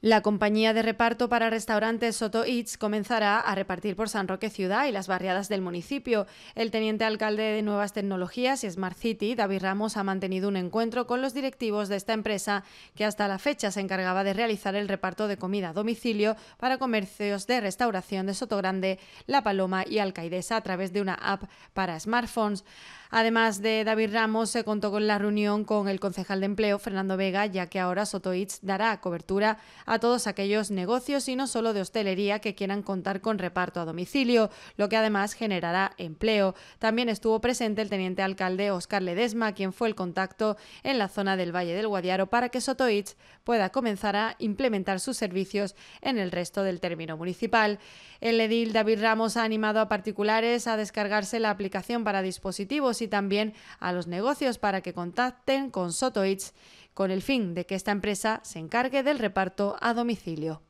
La compañía de reparto para restaurantes Soto Eats comenzará a repartir por San Roque Ciudad y las barriadas del municipio. El teniente alcalde de Nuevas Tecnologías y Smart City, David Ramos, ha mantenido un encuentro con los directivos de esta empresa que hasta la fecha se encargaba de realizar el reparto de comida a domicilio para comercios de restauración de Soto Grande, La Paloma y Alcaidesa a través de una app para smartphones. Además de David Ramos, se contó con la reunión con el concejal de empleo, Fernando Vega, ya que ahora Sotoich dará cobertura a todos aquellos negocios y no solo de hostelería que quieran contar con reparto a domicilio, lo que además generará empleo. También estuvo presente el teniente alcalde Oscar Ledesma, quien fue el contacto en la zona del Valle del Guadiaro para que Sotoich pueda comenzar a implementar sus servicios en el resto del término municipal. El edil David Ramos ha animado a particulares a descargarse la aplicación para dispositivos y también a los negocios para que contacten con Sotoits con el fin de que esta empresa se encargue del reparto a domicilio.